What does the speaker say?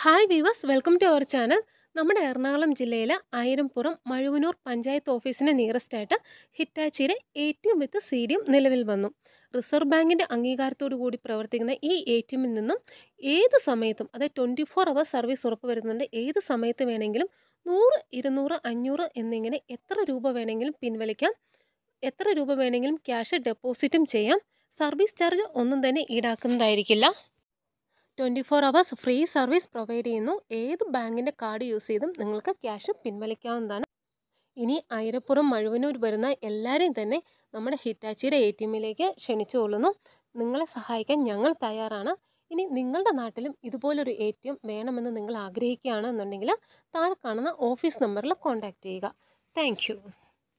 hi viewers welcome to our channel നമ്മുടെ എറണാകുളം ജില്ലയിലെ ആയിരംപുറം മഴുവനൂർ പഞ്ചായത്ത് ഓഫീസിന് നിയറസ്റ്റ് ആയിട്ട് ഹിറ്റാച്ചിയുടെ A T M with C D M നിലവിൽ വന്നു റിസർവ് ബാങ്കിൻ്റെ അംഗീകാരത്തോടു കൂടി പ്രവർത്തിക്കുന്ന ഈ എ ടി എമ്മിൽ നിന്നും ഏത് സമയത്തും അതായത് ട്വൻറ്റി ഫോർ അവർ സർവീസ് ഉറപ്പ് വരുന്നുണ്ട് ഏത് സമയത്ത് വേണമെങ്കിലും നൂറ് ഇരുന്നൂറ് അഞ്ഞൂറ് എന്നിങ്ങനെ എത്ര രൂപ വേണമെങ്കിലും പിൻവലിക്കാം എത്ര രൂപ വേണമെങ്കിലും ക്യാഷ് ഡെപ്പോസിറ്റും ചെയ്യാം സർവീസ് ചാർജ് ഒന്നും തന്നെ ഈടാക്കുന്നതായിരിക്കില്ല twenty four hours free service provide ചെയ്യുന്നു ഏത് ബാങ്കിൻ്റെ കാർഡ് യൂസ് ചെയ്തും നിങ്ങൾക്ക് ക്യാഷ് പിൻവലിക്കാവുന്നതാണ് ഇനി ഐരപ്പുറം മഴുവനൂർ വരുന്ന എല്ലാവരെയും തന്നെ നമ്മുടെ ഹിറ്റാച്ചിയുടെ എ ടി എമ്മിലേക്ക് ക്ഷണിച്ചു കൊള്ളുന്നു നിങ്ങളെ സഹായിക്കാൻ ഞങ്ങൾ തയ്യാറാണ് ഇനി നിങ്ങളുടെ നാട്ടിലും ഇതുപോലൊരു എ ടി എം വേണമെന്ന് നിങ്ങൾ ആഗ്രഹിക്കുകയാണെന്നുണ്ടെങ്കിൽ താഴെ കാണുന്ന ഓഫീസ് നമ്പറിൽ കോൺടാക്റ്റ് ചെയ്യുക താങ്ക്